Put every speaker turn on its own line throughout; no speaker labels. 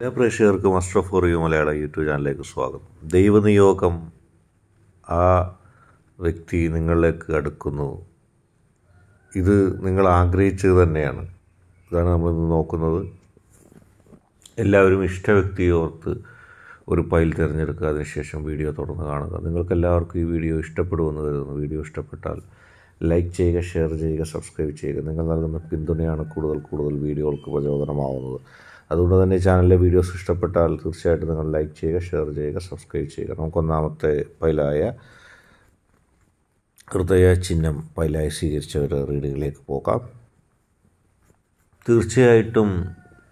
എല്ലാ പ്രേക്ഷകർക്കും അസ്ട്രഫോറിയ മലയാള യൂട്യൂബ് ചാനലിലേക്ക് സ്വാഗതം ദൈവനിയോഗം ആ വ്യക്തി നിങ്ങളിലേക്ക് അടുക്കുന്നു ഇത് നിങ്ങൾ ആഗ്രഹിച്ചത് തന്നെയാണ് ഇതാണ് നമ്മൾ ഇന്ന് നോക്കുന്നത് എല്ലാവരും ഇഷ്ട വ്യക്തിയെ ഓർത്ത് ഒരു ഫയൽ തിരഞ്ഞെടുക്കുക അതിനുശേഷം വീഡിയോ തുടർന്ന് കാണുക നിങ്ങൾക്ക് എല്ലാവർക്കും ഈ വീഡിയോ ഇഷ്ടപ്പെടുമെന്ന് കരുതുന്നു വീഡിയോ ഇഷ്ടപ്പെട്ടാൽ ലൈക്ക് ചെയ്യുക ഷെയർ ചെയ്യുക സബ്സ്ക്രൈബ് ചെയ്യുക നിങ്ങൾ നൽകുന്ന പിന്തുണയാണ് കൂടുതൽ കൂടുതൽ വീഡിയോകൾക്ക് പ്രചോദനമാവുന്നത് അതുകൊണ്ട് തന്നെ ചാനലിലെ വീഡിയോസ് ഇഷ്ടപ്പെട്ടാൽ തീർച്ചയായിട്ടും നിങ്ങൾ ലൈക്ക് ചെയ്യുക ഷെയർ ചെയ്യുക സബ്സ്ക്രൈബ് ചെയ്യുക നമുക്കൊന്നാമത്തെ പൈലായ ഹൃദയ ചിഹ്നം പൈലായി ഒരു റീഡിങ്ങിലേക്ക് പോകാം തീർച്ചയായിട്ടും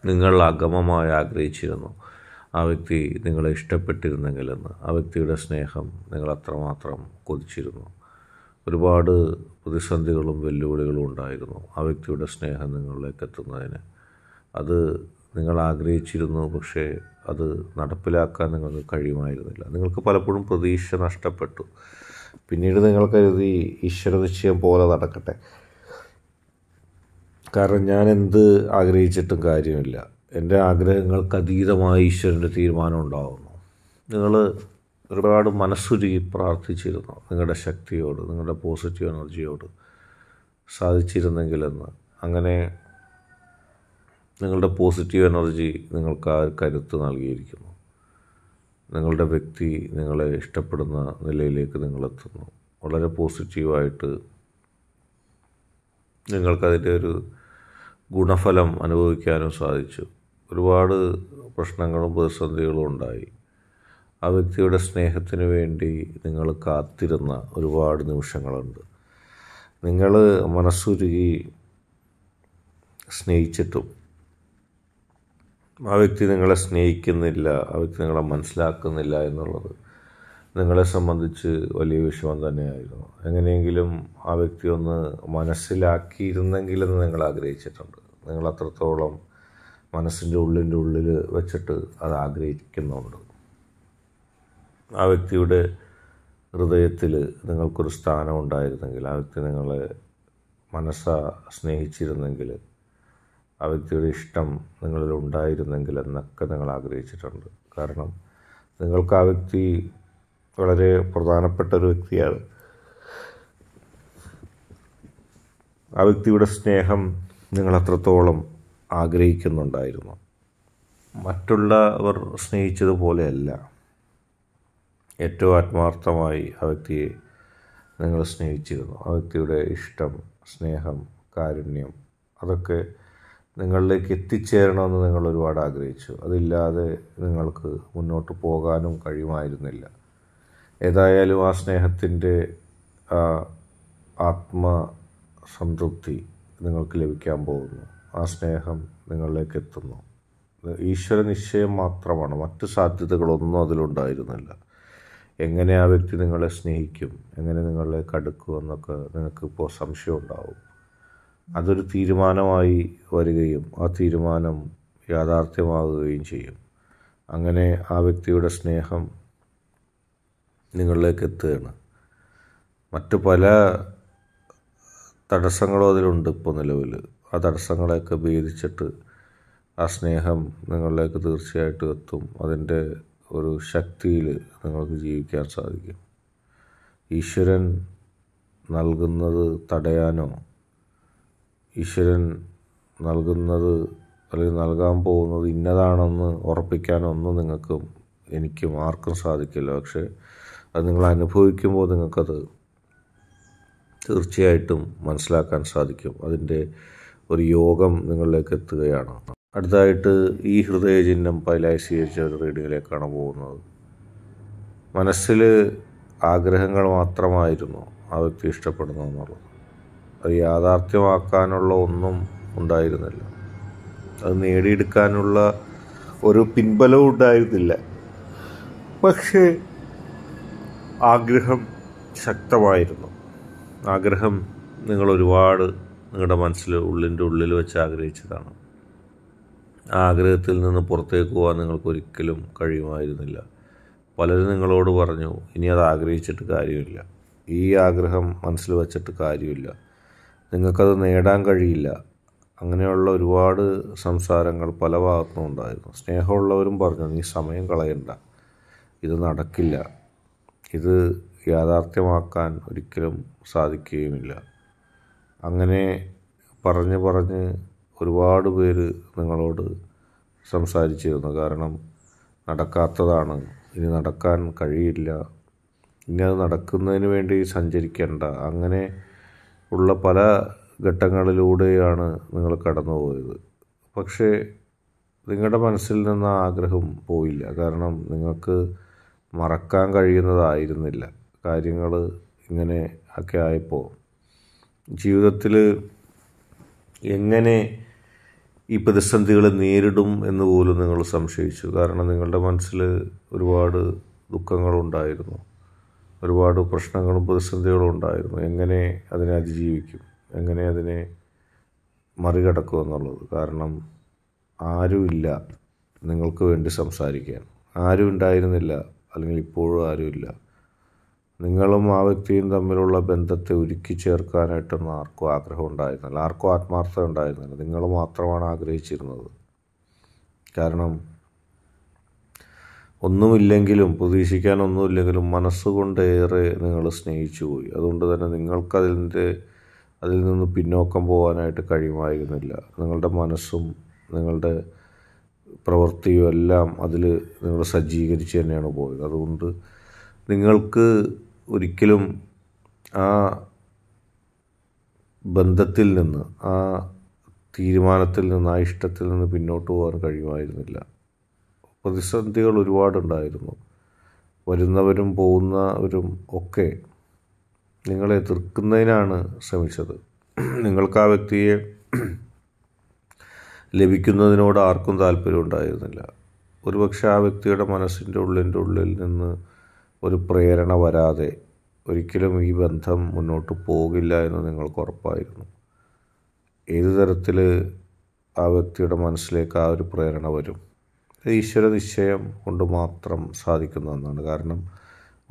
നിങ്ങൾ അഗമമായി ആഗ്രഹിച്ചിരുന്നു ആ വ്യക്തി നിങ്ങളെ ഇഷ്ടപ്പെട്ടിരുന്നെങ്കിലെന്ന് ആ വ്യക്തിയുടെ സ്നേഹം നിങ്ങൾ അത്രമാത്രം കൊതിച്ചിരുന്നു ഒരുപാട് പ്രതിസന്ധികളും വെല്ലുവിളികളും ഉണ്ടായിരുന്നു ആ വ്യക്തിയുടെ സ്നേഹം നിങ്ങളിലേക്ക് എത്തുന്നതിന് അത് നിങ്ങൾ ആഗ്രഹിച്ചിരുന്നു പക്ഷേ അത് നടപ്പിലാക്കാൻ നിങ്ങൾക്ക് കഴിയുമായിരുന്നില്ല നിങ്ങൾക്ക് പലപ്പോഴും പ്രതീക്ഷ നഷ്ടപ്പെട്ടു പിന്നീട് നിങ്ങൾ കരുതി ഈശ്വരനിശ്ചയം പോലെ നടക്കട്ടെ കാരണം ഞാൻ എന്ത് ആഗ്രഹിച്ചിട്ടും കാര്യമില്ല എൻ്റെ ആഗ്രഹങ്ങൾക്ക് അതീതമായി ഈശ്വരൻ്റെ തീരുമാനം ഉണ്ടാകുന്നു നിങ്ങൾ ഒരുപാട് മനസ്സുരുകി പ്രാർത്ഥിച്ചിരുന്നു നിങ്ങളുടെ ശക്തിയോട് നിങ്ങളുടെ പോസിറ്റീവ് എനർജിയോട് സാധിച്ചിരുന്നെങ്കിലെന്ന് അങ്ങനെ നിങ്ങളുടെ പോസിറ്റീവ് എനർജി നിങ്ങൾക്ക് ആ കരുത്ത് നൽകിയിരിക്കുന്നു നിങ്ങളുടെ വ്യക്തി നിങ്ങളെ ഇഷ്ടപ്പെടുന്ന നിലയിലേക്ക് നിങ്ങളെത്തുന്നു വളരെ പോസിറ്റീവായിട്ട് നിങ്ങൾക്കതിൻ്റെ ഒരു ഗുണഫലം അനുഭവിക്കാനും സാധിച്ചു ഒരുപാട് പ്രശ്നങ്ങളും പ്രതിസന്ധികളും ഉണ്ടായി ആ വ്യക്തിയുടെ സ്നേഹത്തിന് വേണ്ടി നിങ്ങൾ കാത്തിരുന്ന ഒരുപാട് നിമിഷങ്ങളുണ്ട് നിങ്ങൾ മനസ്സുരുകി സ്നേഹിച്ചിട്ടും ആ വ്യക്തി നിങ്ങളെ സ്നേഹിക്കുന്നില്ല ആ വ്യക്തി നിങ്ങളെ മനസ്സിലാക്കുന്നില്ല എന്നുള്ളത് നിങ്ങളെ സംബന്ധിച്ച് വലിയ വിഷമം തന്നെയായിരുന്നു എങ്ങനെയെങ്കിലും ആ വ്യക്തി ഒന്ന് മനസ്സിലാക്കിയിരുന്നെങ്കിലെന്ന് നിങ്ങൾ ആഗ്രഹിച്ചിട്ടുണ്ട് നിങ്ങൾ അത്രത്തോളം മനസ്സിൻ്റെ ഉള്ളിൻ്റെ ഉള്ളിൽ വെച്ചിട്ട് അത് ആഗ്രഹിക്കുന്നുണ്ട് ആ വ്യക്തിയുടെ ഹൃദയത്തിൽ നിങ്ങൾക്കൊരു സ്ഥാനം ഉണ്ടായിരുന്നെങ്കിൽ ആ വ്യക്തി നിങ്ങളെ മനസ്സാ സ്നേഹിച്ചിരുന്നെങ്കിൽ ആ വ്യക്തിയുടെ ഇഷ്ടം നിങ്ങളിൽ ഉണ്ടായിരുന്നെങ്കിൽ എന്നൊക്കെ നിങ്ങൾ ആഗ്രഹിച്ചിട്ടുണ്ട് കാരണം നിങ്ങൾക്ക് ആ വ്യക്തി വളരെ പ്രധാനപ്പെട്ട ഒരു വ്യക്തിയാണ് ആ വ്യക്തിയുടെ സ്നേഹം നിങ്ങൾ അത്രത്തോളം ആഗ്രഹിക്കുന്നുണ്ടായിരുന്നു മറ്റുള്ളവർ സ്നേഹിച്ചതുപോലെയല്ല ഏറ്റവും ആത്മാർത്ഥമായി ആ വ്യക്തിയെ നിങ്ങൾ സ്നേഹിച്ചിരുന്നു ആ വ്യക്തിയുടെ ഇഷ്ടം സ്നേഹം കാരുണ്യം അതൊക്കെ നിങ്ങളിലേക്ക് എത്തിച്ചേരണമെന്ന് നിങ്ങൾ ഒരുപാട് ആഗ്രഹിച്ചു അതില്ലാതെ നിങ്ങൾക്ക് മുന്നോട്ട് പോകാനും കഴിയുമായിരുന്നില്ല ഏതായാലും ആ സ്നേഹത്തിൻ്റെ ആ ആത്മ സംതൃപ്തി നിങ്ങൾക്ക് ലഭിക്കാൻ പോകുന്നു ആ സ്നേഹം നിങ്ങളിലേക്ക് എത്തുന്നു ഈശ്വര നിശ്ചയം മാത്രമാണ് മറ്റ് സാധ്യതകളൊന്നും അതിലുണ്ടായിരുന്നില്ല എങ്ങനെ ആ വ്യക്തി നിങ്ങളെ സ്നേഹിക്കും എങ്ങനെ നിങ്ങളെ കടുക്കും എന്നൊക്കെ നിങ്ങൾക്ക് ഇപ്പോൾ സംശയം ഉണ്ടാവും അതൊരു തീരുമാനമായി വരികയും ആ തീരുമാനം യാഥാർത്ഥ്യമാകുകയും ചെയ്യും അങ്ങനെ ആ വ്യക്തിയുടെ സ്നേഹം നിങ്ങളിലേക്ക് എത്തുകയാണ് മറ്റു പല തടസ്സങ്ങളും അതിലുണ്ട് ഇപ്പോൾ നിലവിൽ ആ തടസ്സങ്ങളെയൊക്കെ ഭേദിച്ചിട്ട് ആ സ്നേഹം നിങ്ങളിലേക്ക് തീർച്ചയായിട്ടും എത്തും അതിൻ്റെ ഒരു ശക്തിയിൽ നിങ്ങൾക്ക് ജീവിക്കാൻ സാധിക്കും ഈശ്വരൻ നൽകുന്നത് തടയാനോ ഈശ്വരൻ നൽകുന്നത് അല്ലെങ്കിൽ നൽകാൻ പോകുന്നത് ഇന്നതാണെന്ന് ഉറപ്പിക്കാനൊന്നും നിങ്ങൾക്കും എനിക്കും ആർക്കും സാധിക്കില്ല പക്ഷേ അത് നിങ്ങൾ അനുഭവിക്കുമ്പോൾ നിങ്ങൾക്കത് തീർച്ചയായിട്ടും മനസ്സിലാക്കാൻ സാധിക്കും അതിൻ്റെ ഒരു യോഗം നിങ്ങളിലേക്ക് എത്തുകയാണ് അടുത്തതായിട്ട് ഈ ഹൃദയചിഹ്നം പൈലായിസീകരിച്ച ഒരു റീഡിങ്ങിലേക്കാണ് പോകുന്നത് മനസ്സിൽ ആഗ്രഹങ്ങൾ മാത്രമായിരുന്നു ആ വ്യക്തി ഇഷ്ടപ്പെടുന്നു എന്നുള്ളത് അത് യാഥാർത്ഥ്യമാക്കാനുള്ള ഒന്നും ഉണ്ടായിരുന്നില്ല അത് നേടിയെടുക്കാനുള്ള ഒരു പിൻബലവും ഉണ്ടായിരുന്നില്ല പക്ഷേ ആഗ്രഹം ശക്തമായിരുന്നു ആഗ്രഹം നിങ്ങൾ ഒരുപാട് നിങ്ങളുടെ മനസ്സിൽ ഉള്ളിൻ്റെ ഉള്ളിൽ വെച്ച് ആഗ്രഹിച്ചതാണ് ആഗ്രഹത്തിൽ നിന്ന് പുറത്തേക്ക് പോകാൻ നിങ്ങൾക്ക് ഒരിക്കലും കഴിയുമായിരുന്നില്ല പലരും നിങ്ങളോട് പറഞ്ഞു ഇനി അത് ആഗ്രഹിച്ചിട്ട് കാര്യമില്ല ഈ ആഗ്രഹം മനസ്സിൽ വെച്ചിട്ട് കാര്യമില്ല നിങ്ങൾക്കത് നേടാൻ കഴിയില്ല അങ്ങനെയുള്ള ഒരുപാട് സംസാരങ്ങൾ പല ഭാഗത്തും ഉണ്ടായിരുന്നു സ്നേഹമുള്ളവരും പറഞ്ഞു നീ സമയം കളയണ്ട ഇത് നടക്കില്ല ഇത് യാഥാർത്ഥ്യമാക്കാൻ ഒരിക്കലും സാധിക്കുകയുമില്ല അങ്ങനെ പറഞ്ഞ് പറഞ്ഞ് ഒരുപാട് പേര് നിങ്ങളോട് സംസാരിച്ചിരുന്നു കാരണം നടക്കാത്തതാണ് ഇനി നടക്കാൻ കഴിയില്ല ഇനി അത് നടക്കുന്നതിന് വേണ്ടി സഞ്ചരിക്കേണ്ട അങ്ങനെ ഉള്ള പല ഘട്ടങ്ങളിലൂടെയാണ് നിങ്ങൾ കടന്നു പോയത് പക്ഷേ നിങ്ങളുടെ മനസ്സിൽ നിന്ന് ആഗ്രഹം പോയില്ല കാരണം നിങ്ങൾക്ക് മറക്കാൻ കഴിയുന്നതായിരുന്നില്ല കാര്യങ്ങൾ ഇങ്ങനെ ഒക്കെ ആയപ്പോൾ ജീവിതത്തിൽ എങ്ങനെ ഈ പ്രതിസന്ധികളെ നേരിടും എന്ന് പോലും നിങ്ങൾ സംശയിച്ചു കാരണം നിങ്ങളുടെ മനസ്സിൽ ഒരുപാട് ദുഃഖങ്ങളുണ്ടായിരുന്നു ഒരുപാട് പ്രശ്നങ്ങളും പ്രതിസന്ധികളും ഉണ്ടായിരുന്നു എങ്ങനെ അതിനെ അതിജീവിക്കും എങ്ങനെ അതിനെ മറികടക്കും എന്നുള്ളത് കാരണം ആരുമില്ല നിങ്ങൾക്ക് വേണ്ടി സംസാരിക്കാൻ ആരും ഉണ്ടായിരുന്നില്ല അല്ലെങ്കിൽ ഇപ്പോഴും ആരുമില്ല നിങ്ങളും ആ വ്യക്തിയും തമ്മിലുള്ള ബന്ധത്തെ ഒരുക്കി ചേർക്കാനായിട്ടൊന്നും ആർക്കും ആഗ്രഹം ഉണ്ടായിരുന്നില്ല ആർക്കും ആത്മാർത്ഥത ഉണ്ടായിരുന്നില്ല നിങ്ങൾ മാത്രമാണ് ആഗ്രഹിച്ചിരുന്നത് കാരണം ഒന്നുമില്ലെങ്കിലും പ്രതീക്ഷിക്കാനൊന്നുമില്ലെങ്കിലും മനസ്സുകൊണ്ട് ഏറെ നിങ്ങൾ സ്നേഹിച്ചു പോയി അതുകൊണ്ട് തന്നെ നിങ്ങൾക്കതിൻ്റെ അതിൽ നിന്ന് പിന്നോക്കം പോകാനായിട്ട് കഴിയുമായിരുന്നില്ല നിങ്ങളുടെ മനസ്സും നിങ്ങളുടെ പ്രവൃത്തിയും എല്ലാം അതിൽ നിങ്ങൾ സജ്ജീകരിച്ച് തന്നെയാണ് പോയത് അതുകൊണ്ട് നിങ്ങൾക്ക് ഒരിക്കലും ആ ബന്ധത്തിൽ നിന്ന് ആ തീരുമാനത്തിൽ നിന്ന് ആ ഇഷ്ടത്തിൽ നിന്ന് പിന്നോട്ട് പോകാൻ കഴിയുമായിരുന്നില്ല പ്രതിസന്ധികൾ ഒരുപാടുണ്ടായിരുന്നു വരുന്നവരും പോകുന്നവരും ഒക്കെ നിങ്ങളെ എതിർക്കുന്നതിനാണ് ശ്രമിച്ചത് നിങ്ങൾക്ക് ആ വ്യക്തിയെ ലഭിക്കുന്നതിനോട് ആർക്കും താല്പര്യം ഉണ്ടായിരുന്നില്ല ഒരുപക്ഷെ ആ വ്യക്തിയുടെ മനസ്സിൻ്റെ ഉള്ളിൻ്റെ ഉള്ളിൽ നിന്ന് ഒരു പ്രേരണ വരാതെ ഒരിക്കലും ഈ ബന്ധം മുന്നോട്ട് പോകില്ല എന്ന് നിങ്ങൾക്ക് ഉറപ്പായിരുന്നു ഏത് തരത്തിൽ ആ വ്യക്തിയുടെ മനസ്സിലേക്ക് ആ ഒരു പ്രേരണ വരും ഈശ്വര നിശ്ചയം കൊണ്ട് മാത്രം ഒന്നാണ് കാരണം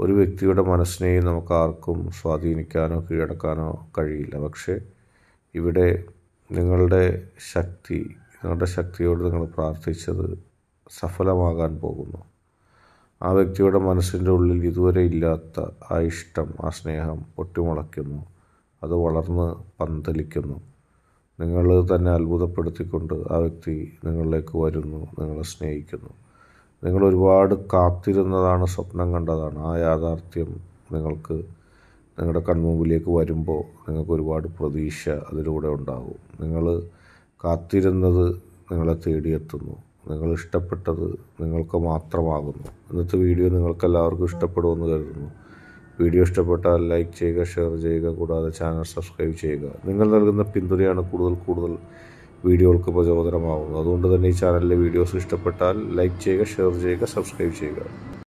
ഒരു വ്യക്തിയുടെ മനസ്സിനെയും നമുക്ക് ആർക്കും സ്വാധീനിക്കാനോ കീഴടക്കാനോ കഴിയില്ല പക്ഷേ ഇവിടെ നിങ്ങളുടെ ശക്തി നിങ്ങളുടെ ശക്തിയോട് നിങ്ങൾ പ്രാർത്ഥിച്ചത് സഫലമാകാൻ പോകുന്നു ആ വ്യക്തിയുടെ മനസ്സിൻ്റെ ഉള്ളിൽ ഇതുവരെ ഇല്ലാത്ത ആ ഇഷ്ടം ആ സ്നേഹം പൊട്ടിമുളയ്ക്കുന്നു അത് വളർന്ന് പന്തലിക്കുന്നു നിങ്ങൾ തന്നെ അത്ഭുതപ്പെടുത്തിക്കൊണ്ട് ആ വ്യക്തി നിങ്ങളിലേക്ക് വരുന്നു നിങ്ങളെ സ്നേഹിക്കുന്നു നിങ്ങൾ ഒരുപാട് കാത്തിരുന്നതാണ് സ്വപ്നം കണ്ടതാണ് ആ യാഥാർത്ഥ്യം നിങ്ങൾക്ക് നിങ്ങളുടെ കൺമുമ്പിലേക്ക് വരുമ്പോൾ നിങ്ങൾക്ക് ഒരുപാട് പ്രതീക്ഷ അതിലൂടെ ഉണ്ടാകും നിങ്ങൾ കാത്തിരുന്നത് നിങ്ങളെ തേടിയെത്തുന്നു നിങ്ങൾ ഇഷ്ടപ്പെട്ടത് നിങ്ങൾക്ക് മാത്രമാകുന്നു ഇന്നത്തെ വീഡിയോ നിങ്ങൾക്കെല്ലാവർക്കും ഇഷ്ടപ്പെടുമെന്ന് കരുതുന്നു വീഡിയോ ഇഷ്ടപ്പെട്ടാൽ ലൈക്ക് ചെയ്യുക ഷെയർ ചെയ്യുക കൂടാതെ ചാനൽ സബ്സ്ക്രൈബ് ചെയ്യുക നിങ്ങൾ നൽകുന്ന പിന്തുണയാണ് കൂടുതൽ കൂടുതൽ വീഡിയോകൾക്ക് പ്രചോദനമാകുന്നത് അതുകൊണ്ട് തന്നെ ഈ ചാനലിലെ വീഡിയോസ് ഇഷ്ടപ്പെട്ടാൽ ലൈക്ക് ചെയ്യുക ഷെയർ ചെയ്യുക സബ്സ്ക്രൈബ് ചെയ്യുക